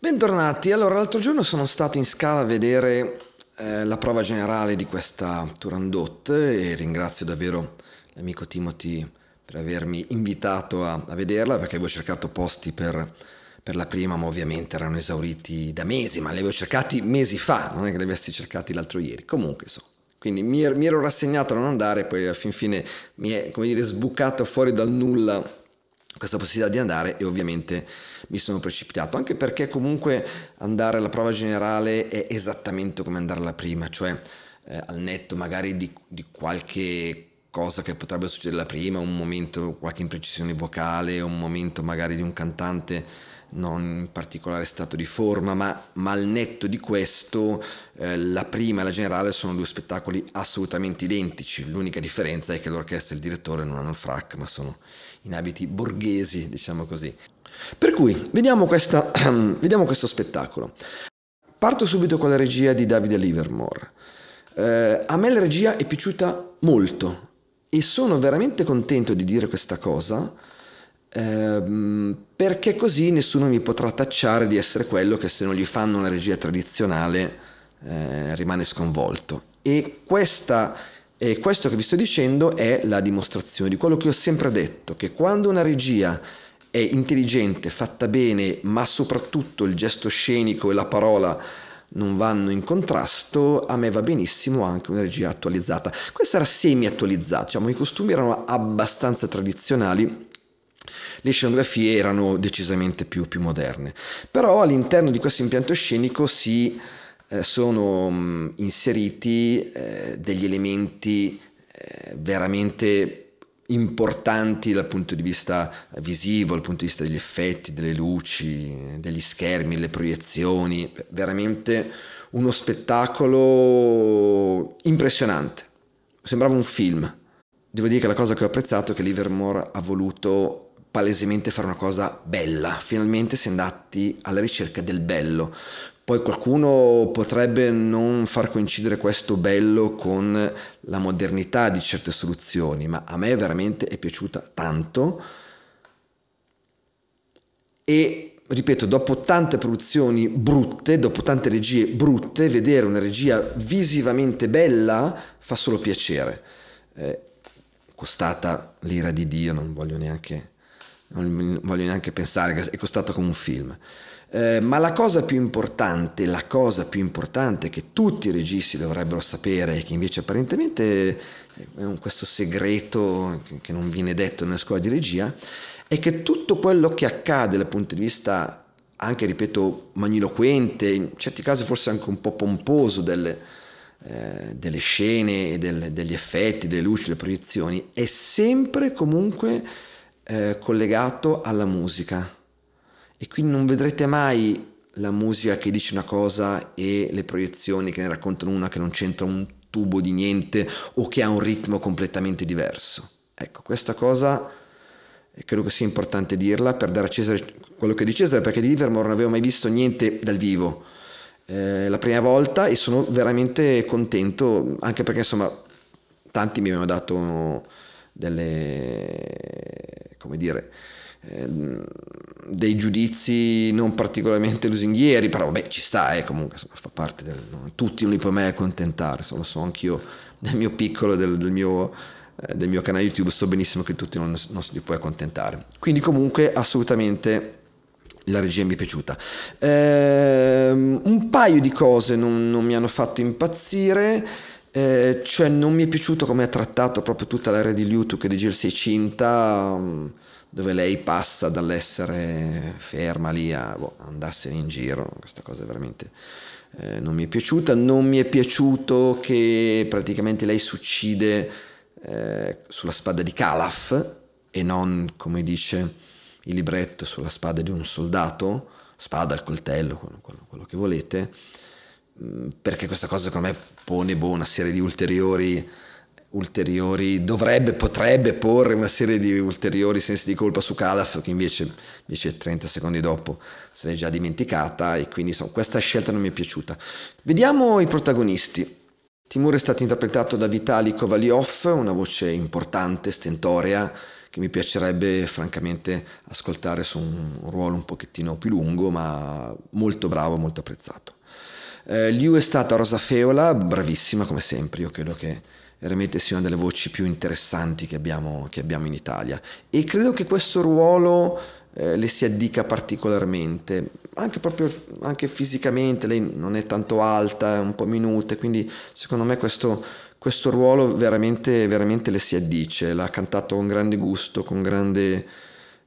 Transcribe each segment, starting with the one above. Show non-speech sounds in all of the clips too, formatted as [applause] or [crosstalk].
Bentornati, allora l'altro giorno sono stato in scala a vedere eh, la prova generale di questa Turandot e ringrazio davvero l'amico Timothy per avermi invitato a, a vederla perché avevo cercato posti per, per, la prima ma ovviamente erano esauriti da mesi ma li avevo cercati mesi fa, non è che li avessi cercati l'altro ieri, comunque so. Quindi mi, ero rassegnato a non andare, poi a fin fine mi è, come dire, sbucato fuori dal nulla questa possibilità di andare e ovviamente mi sono precipitato, anche perché comunque andare alla prova generale è esattamente come andare alla prima, cioè eh, al netto magari di, di, qualche cosa che potrebbe succedere alla prima, un momento, qualche imprecisione vocale, un momento magari di un cantante non in particolare stato di forma, ma, ma al netto di questo eh, la prima e la generale sono due spettacoli assolutamente identici, l'unica differenza è che l'orchestra e il direttore non hanno il frac, ma sono in abiti borghesi, diciamo così. Per cui, vediamo, questa, [clears throat] vediamo questo spettacolo. Parto subito con la regia di Davide Livermore. Eh, a me la regia è piaciuta molto e sono veramente contento di dire questa cosa ehm, perché così nessuno mi potrà tacciare di essere quello che se non gli fanno una regia tradizionale eh, rimane sconvolto. E questa, eh, questo che vi sto dicendo è la dimostrazione di quello che ho sempre detto, che quando una regia è intelligente, fatta bene, ma soprattutto il gesto scenico e la parola non vanno in contrasto, a me va benissimo anche una regia attualizzata. Questa era semi attualizzata, diciamo, i costumi erano abbastanza tradizionali le scenografie erano decisamente più, più moderne. Però all'interno di questo impianto scenico si eh, sono mh, mm, inseriti eh, degli elementi eh, veramente importanti dal punto di vista visivo, dal punto di vista degli effetti, delle luci, degli schermi, le proiezioni, veramente uno spettacolo impressionante. Sembrava un film. Devo dire che la cosa che ho apprezzato è che Livermore ha voluto palesemente fare una cosa bella, finalmente si è andati alla ricerca del bello. Poi qualcuno potrebbe non far coincidere questo bello con la modernità di certe soluzioni, ma a me veramente è piaciuta tanto. E ripeto, dopo tante produzioni brutte, dopo tante regie brutte, vedere una regia visivamente bella fa solo piacere. Eh, costata l'ira di Dio, non voglio neanche non voglio neanche pensare che è costato come un film. Eh, ma la cosa più importante, la cosa più importante che tutti i registi dovrebbero sapere e che invece apparentemente è un, questo segreto che non viene detto nella scuola di regia, è che tutto quello che accade dal punto di vista anche, ripeto, magniloquente, in certi casi forse anche un po' pomposo delle, eh, delle scene, del, degli effetti, delle luci, delle proiezioni, è sempre comunque eh, collegato alla musica e quindi non vedrete mai la musica che dice una cosa e le proiezioni che ne raccontano una che non c'entra un tubo di niente o che ha un ritmo completamente diverso. Ecco, questa cosa credo che sia importante dirla per dare a Cesare quello che è di Cesare perché di Livermore non avevo mai visto niente dal vivo. Eh, la prima volta e sono veramente contento anche perché insomma tanti mi hanno dato delle come dire, ehm, dei giudizi non particolarmente lusinghieri, però vabbè ci sta, eh, comunque insomma, fa parte del... Tutti non li puoi mai accontentare, lo so anch'io del mio piccolo, del, del, mio, eh, del, mio, canale YouTube, so benissimo che tutti non, non li puoi accontentare. Quindi comunque assolutamente la regia mi è piaciuta. Ehm, un paio di cose non, non mi hanno fatto impazzire eh, cioè non mi è piaciuto come ha trattato proprio tutta l'area di Liu che di Jersey Cinta mm, dove lei passa dall'essere ferma lì a boh, andarsene in giro questa cosa veramente eh, non mi è piaciuta non mi è piaciuto che praticamente lei si uccide eh, sulla spada di Calaf e non come dice il libretto sulla spada di un soldato spada, il coltello quello, quello che volete Mm, perché questa cosa secondo me pone boh, una serie di ulteriori, ulteriori, dovrebbe, potrebbe porre una serie di ulteriori sensi di colpa su Calaf che invece, invece 30 secondi dopo se l'è già dimenticata e quindi insomma, questa scelta non mi è piaciuta. Vediamo i protagonisti. Timur è stato interpretato da Vitali Kovalyov, una voce importante, stentorea, che mi piacerebbe francamente ascoltare su un ruolo un pochettino più lungo, ma molto bravo, molto apprezzato. Eh, Liu è stata Rosa Feola, bravissima come sempre, io credo che veramente sia una delle voci più interessanti che abbiamo, che abbiamo in Italia e credo che questo ruolo eh, le si addica particolarmente, anche proprio anche fisicamente, lei non è tanto alta, è un po' minute, quindi secondo me questo, questo ruolo veramente, veramente le si addice, l'ha cantato con grande gusto, con grande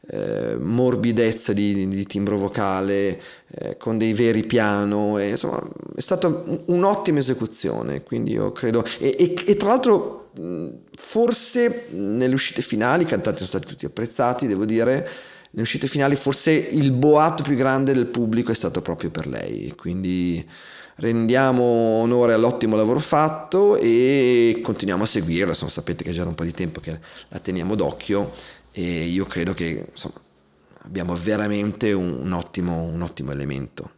eh, morbidezza di, di, timbro vocale, eh, con dei veri piano, e, insomma è stata un'ottima esecuzione, quindi io credo... E, e, e tra l'altro forse nelle uscite finali, i cantanti sono stati tutti apprezzati, devo dire, nelle uscite finali forse il boato più grande del pubblico è stato proprio per lei, quindi rendiamo onore all'ottimo lavoro fatto e continuiamo a seguirla, insomma sapete che è già da un po' di tempo che la teniamo d'occhio e io credo che insomma, abbiamo veramente un, un, ottimo, un ottimo elemento.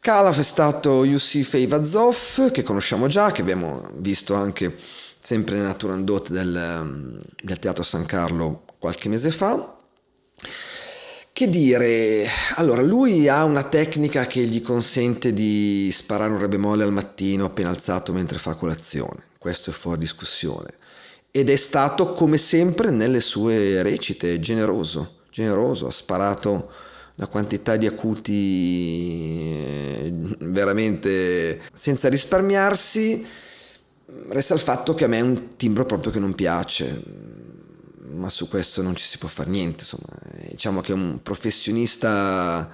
Calaf è stato Yusuf Vazov, che conosciamo già, che abbiamo visto anche sempre nella tour andot del, mm, del, Teatro San Carlo qualche mese fa. Che dire, allora lui ha una tecnica che gli consente di sparare un re bemolle al mattino appena alzato mentre fa colazione, questo è fuori discussione ed è stato come sempre nelle sue recite generoso, generoso, ha sparato una quantità di acuti eh, veramente senza risparmiarsi. Resta il fatto che a me è un timbro proprio che non piace, ma su questo non ci si può fare niente. Insomma, eh, diciamo che è un professionista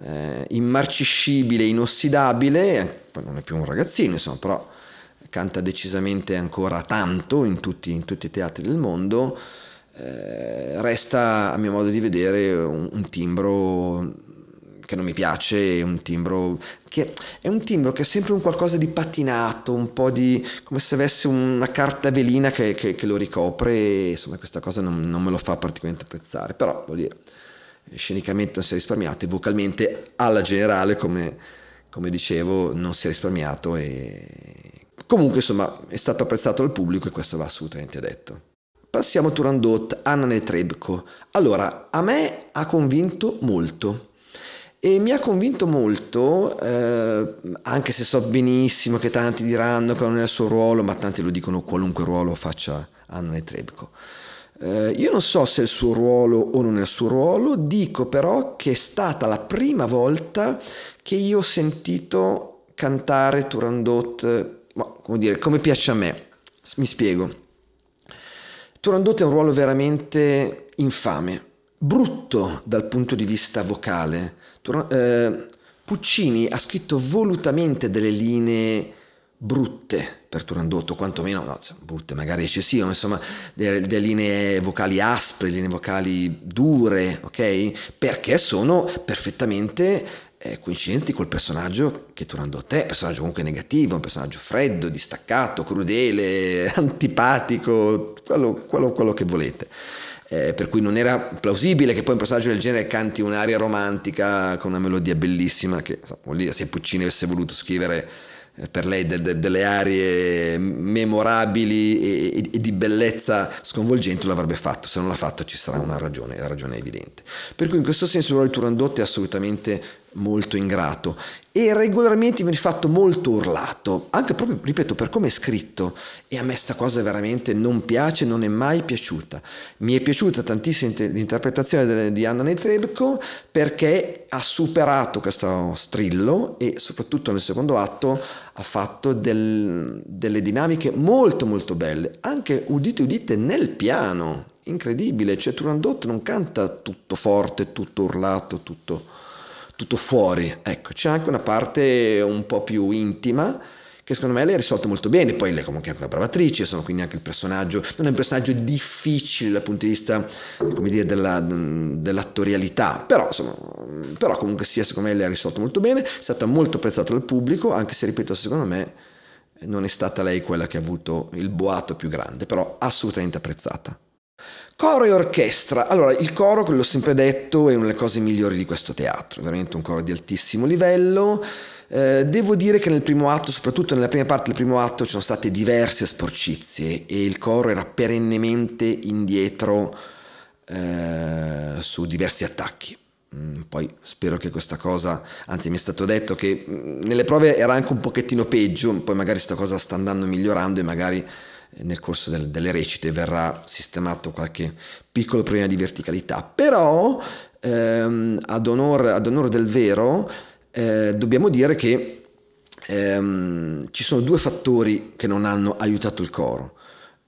eh, immarciscibile, inossidabile, non è più un ragazzino, insomma, però canta decisamente ancora tanto in tutti, in tutti i teatri del mondo, eh, resta a mio modo di vedere un, un timbro che non mi piace, un timbro che è un timbro che è sempre un qualcosa di patinato, un po' di come se avesse una carta velina che, che, che lo ricopre, e, insomma questa cosa non, non, me lo fa particolarmente apprezzare, però vuol dire scenicamente non si è risparmiato e vocalmente alla generale come, come dicevo non si è risparmiato e Comunque, insomma, è stato apprezzato dal pubblico e questo va assolutamente detto. Passiamo a Turandot, Anna Netrebko. Allora, a me ha convinto molto. E mi ha convinto molto, eh, anche se so benissimo che tanti diranno che non è il suo ruolo, ma tanti lo dicono qualunque ruolo faccia Anna Netrebko. Eh, io non so se è il suo ruolo o non è il suo ruolo, dico però che è stata la prima volta che io ho sentito cantare Turandot come dire, come piace a me. Mi spiego. Turandot è un ruolo veramente infame, brutto dal punto di vista vocale. Tur- eh, Puccini ha scritto volutamente delle linee brutte per Turandot, o quantomeno, no, cioè, brutte magari eccessive, ma insomma, delle, delle, linee vocali aspre, linee vocali dure, ok? Perché sono perfettamente eh, coincidenti col personaggio che tornando a te, personaggio comunque negativo, un personaggio freddo, distaccato, crudele, [laughs] antipatico, quello, quello, quello che volete. Eh, per cui non era plausibile che poi un personaggio del genere canti un'aria romantica con una melodia bellissima che lì se Puccini avesse voluto scrivere eh, per lei de, de, delle arie memorabili e, e, di bellezza sconvolgente l'avrebbe fatto, se non l'ha fatto ci sarà una ragione, la ragione è evidente. Per cui in questo senso il ruolo di Turandot è assolutamente molto ingrato e regolarmente viene fatto molto urlato, anche proprio, ripeto, per come è scritto e a me sta cosa veramente non piace, non è mai piaciuta. Mi è piaciuta tantissimo l'interpretazione di Anna Netrebko perché ha superato questo strillo e soprattutto nel secondo atto ha fatto del, delle dinamiche molto molto belle, anche udite udite nel piano, incredibile, cioè Turandot non canta tutto forte, tutto urlato, tutto tutto fuori. Ecco, c'è anche una parte un po' più intima che secondo me lei ha risolto molto bene, poi lei è comunque anche una brava attrice, sono quindi anche il personaggio, non è un personaggio difficile dal punto di vista, come dire, della, dell'attorialità, però, insomma, però comunque sia, secondo me lei ha risolto molto bene, è stata molto apprezzata dal pubblico, anche se, ripeto, secondo me non è stata lei quella che ha avuto il boato più grande, però assolutamente apprezzata. Coro e orchestra. Allora, il coro, l'ho sempre detto, è una delle cose migliori di questo teatro, è veramente un coro di altissimo livello. Eh, devo dire che nel primo atto, soprattutto nella prima parte del primo atto, ci sono state diverse sporcizie e il coro era perennemente indietro eh, su diversi attacchi. Mm, poi spero che questa cosa, anzi mi è stato detto che mm, nelle prove era anche un pochettino peggio, poi magari questa cosa sta andando migliorando e magari nel corso del, delle recite verrà sistemato qualche piccolo problema di verticalità, però ehm, ad, onore, ad, onore, del vero eh, dobbiamo dire che ehm, ci sono due fattori che non hanno aiutato il coro.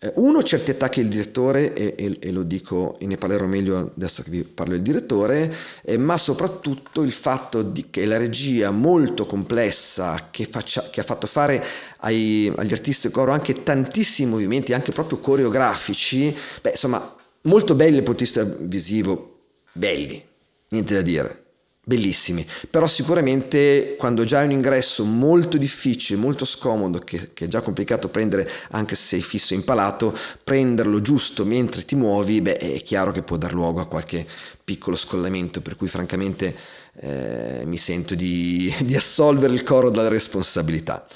Eh, uno, certezza attacchi il direttore, e, e, e, lo dico e ne parlerò meglio adesso che vi parlo del direttore, eh, ma soprattutto il fatto di, che la regia molto complessa che, faccia, che ha fatto fare ai, agli artisti coro anche tantissimi movimenti, anche proprio coreografici, beh, insomma, molto belli dal punto di vista visivo, belli, niente da dire bellissimi, però sicuramente quando già è un ingresso molto difficile, molto scomodo, che, che, è già complicato prendere anche se sei fisso e impalato, prenderlo giusto mentre ti muovi, beh è chiaro che può dar luogo a qualche piccolo scollamento, per cui francamente eh, mi sento di, [laughs] di assolvere il coro dalla responsabilità.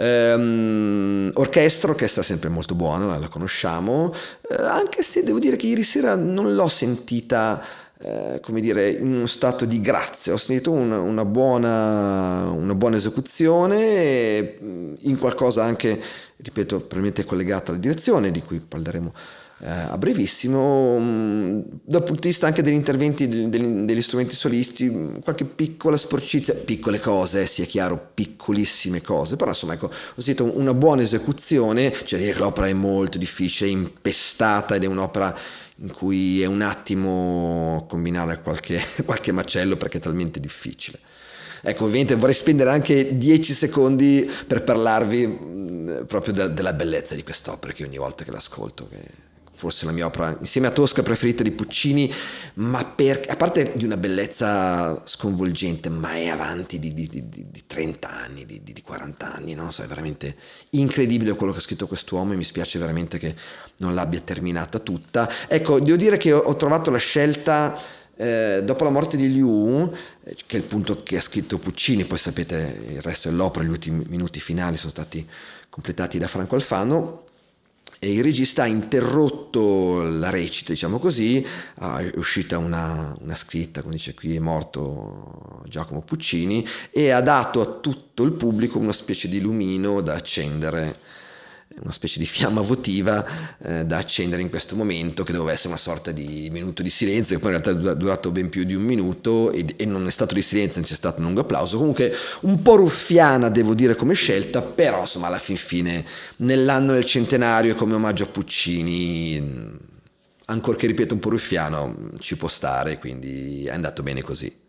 Um, ehm, orchestra, orchestra sempre molto buona, la, la conosciamo, eh, anche se devo dire che ieri sera non l'ho sentita eh, come dire, in uno stato di grazia, ho sentito una, una, buona, una buona esecuzione, mm, in qualcosa anche, ripeto, probabilmente collegata alla direzione, di cui parleremo eh, a brevissimo, mm, dal punto di vista anche degli interventi degli, degli, strumenti solisti, mm, qualche piccola sporcizia, piccole cose, sia chiaro, piccolissime cose, però insomma ecco, ho sentito una buona esecuzione, cioè dire che l'opera è molto difficile, è impestata ed è un'opera in cui è un attimo combinare qualche, [laughs] qualche macello perché è talmente difficile. Ecco, ovviamente vorrei spendere anche 10 secondi per parlarvi mm, proprio de- della bellezza di quest'opera che ogni volta che l'ascolto... Che forse la mia opera insieme a Tosca preferita di Puccini, ma per, a parte di una bellezza sconvolgente, ma è avanti di, di, di, di 30 anni, di, 40 anni, non so, è veramente incredibile quello che ha scritto quest'uomo e mi spiace veramente che non l'abbia terminata tutta. Ecco, devo dire che ho trovato la scelta... Eh, dopo la morte di Liu, eh, che è il punto che ha scritto Puccini, poi sapete il resto dell'opera, gli ultimi minuti finali sono stati completati da Franco Alfano, e il regista ha interrotto la recita, diciamo così, ah, è uscita una, una, scritta, come dice qui è morto Giacomo Puccini, e ha dato a tutto il pubblico una specie di lumino da accendere una specie di fiamma votiva eh, da accendere in questo momento che doveva essere una sorta di minuto di silenzio che poi in realtà è durato ben più di un minuto e, e non è stato di silenzio, non c'è stato un lungo applauso, comunque un po' ruffiana devo dire come scelta, però insomma alla fin fine nell'anno del centenario e come omaggio a Puccini, ancorché ripeto un po' ruffiano, ci può stare, quindi è andato bene così.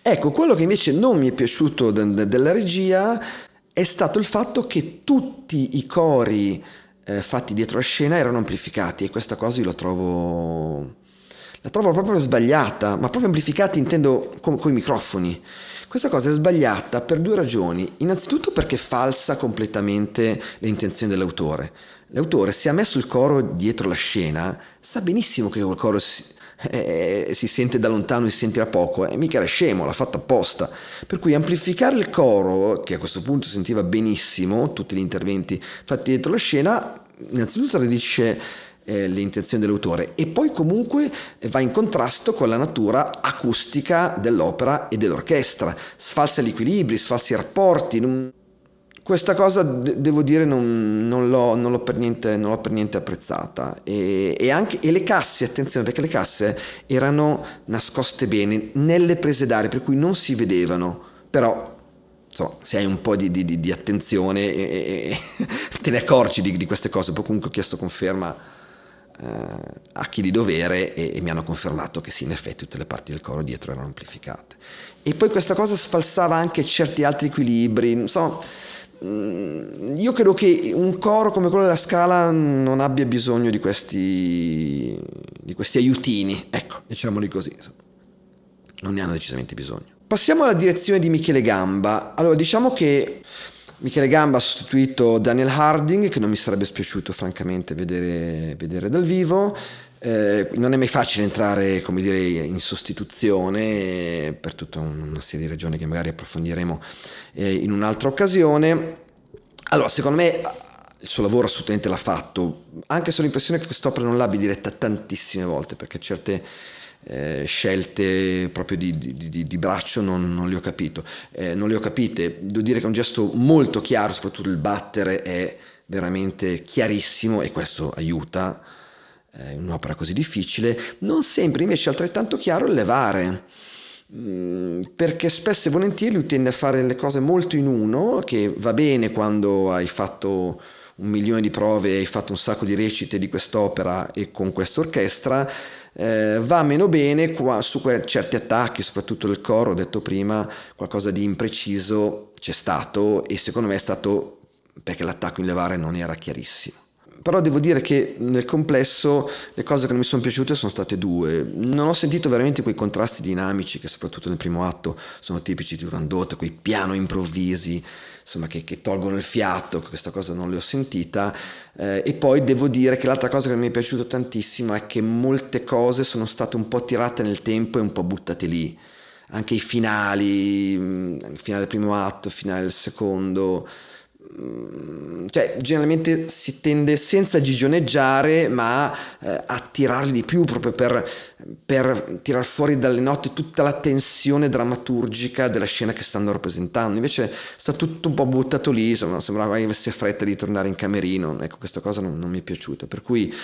Ecco, quello che invece non mi è piaciuto della regia è stato il fatto che tutti i cori eh, fatti dietro la scena erano amplificati e questa cosa io la trovo la trovo proprio sbagliata, ma proprio amplificati intendo con, con i microfoni. Questa cosa è sbagliata per due ragioni. Innanzitutto perché falsa completamente le intenzioni dell'autore. L'autore, se ha messo il coro dietro la scena, sa benissimo che quel coro si, eh, si sente da lontano e si sentirà poco, e eh, mica era scemo, l'ha fatta apposta. Per cui amplificare il coro, che a questo punto sentiva benissimo tutti gli interventi fatti dentro la scena, innanzitutto tradisce eh, le intenzioni dell'autore e poi comunque eh, va in contrasto con la natura acustica dell'opera e dell'orchestra, sfalsa gli equilibri, sfalsa i rapporti, non questa cosa devo dire non, non, l'ho, non, l'ho niente, non, l'ho, per niente, apprezzata e, e, anche, e, le casse attenzione perché le casse erano nascoste bene nelle prese d'aria per cui non si vedevano però insomma, se hai un po' di, di, di attenzione e, [laughs] te ne accorgi di, di, queste cose poi comunque ho chiesto conferma eh, a chi di dovere e, e mi hanno confermato che sì in effetti tutte le parti del coro dietro erano amplificate e poi questa cosa sfalsava anche certi altri equilibri non so Mm, io credo che un coro come quello della Scala non abbia bisogno di questi, di questi aiutini, ecco, diciamoli così, non ne hanno decisamente bisogno. Passiamo alla direzione di Michele Gamba. Allora, diciamo che Michele Gamba ha sostituito Daniel Harding, che non mi sarebbe spiaciuto francamente vedere, vedere dal vivo. Eh, non è mai facile entrare dire, in sostituzione eh, per tutta una serie di ragioni che magari approfondiremo eh, in un'altra occasione. Allora, secondo me il suo lavoro assolutamente l'ha fatto, anche se ho l'impressione che quest'opera non l'abbia diretta tantissime volte, perché certe eh, scelte proprio di, di, di, di braccio non, non, le ho capito. Eh, non le ho capite, devo dire che è un gesto molto chiaro, soprattutto il battere è veramente chiarissimo e questo aiuta eh, un'opera così difficile, non sembra invece altrettanto chiaro il levare mm, perché spesso e volentieri lui tende a fare le cose molto in uno, che va bene quando hai fatto un milione di prove hai fatto un sacco di recite di quest'opera e con quest'orchestra, eh, va meno bene qua, su que- certi attacchi, soprattutto del coro, ho detto prima, qualcosa di impreciso c'è stato e secondo me è stato perché l'attacco in levare non era chiarissimo però devo dire che nel complesso le cose che non mi sono piaciute sono state due. Non ho sentito veramente quei contrasti dinamici che soprattutto nel primo atto sono tipici di Turandot, quei piano improvvisi, insomma, che, che, tolgono il fiato, questa cosa non l'ho sentita. Eh, e poi devo dire che l'altra cosa che mi è piaciuta tantissimo è che molte cose sono state un po' tirate nel tempo e un po' buttate lì. Anche i finali, mm, il finale del primo atto, il finale del secondo Mm, cioè, generalmente si tende senza gigioneggiare, ma eh, a tirarli di più proprio per, per tirar fuori dalle note tutta la tensione drammaturgica della scena che stanno rappresentando. Invece sta tutto un po' buttato lì, insomma, sembrava che avesse fretta di tornare in camerino. Ecco, questa cosa non, non mi è piaciuta. Per cui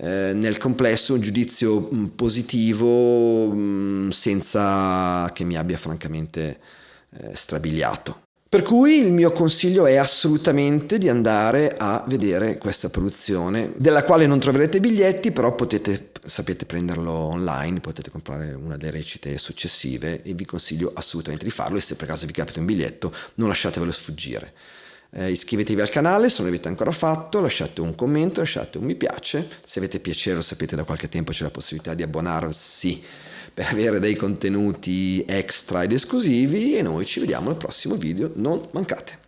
eh, nel complesso un giudizio mm, positivo mm, senza che mi abbia francamente eh, strabiliato. Per cui il mio consiglio è assolutamente di andare a vedere questa produzione, della quale non troverete biglietti, però potete, sapete prenderlo online, potete comprare una delle recite successive e vi consiglio assolutamente di farlo e se per caso vi capita un biglietto non lasciatevelo sfuggire. Eh, iscrivetevi al canale se non l'avete ancora fatto, lasciate un commento, lasciate un mi piace, se avete piacere lo sapete da qualche tempo c'è la possibilità di abbonarsi per avere dei contenuti extra ed esclusivi e noi ci vediamo al prossimo video, non mancate.